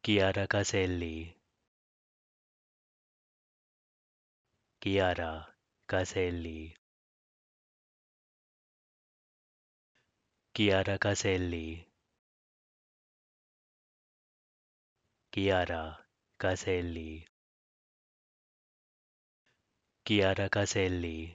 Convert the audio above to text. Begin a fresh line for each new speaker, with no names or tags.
Chiara Caselli Chiara Caselli Chiara Caselli Chiara Caselli Chiara Caselli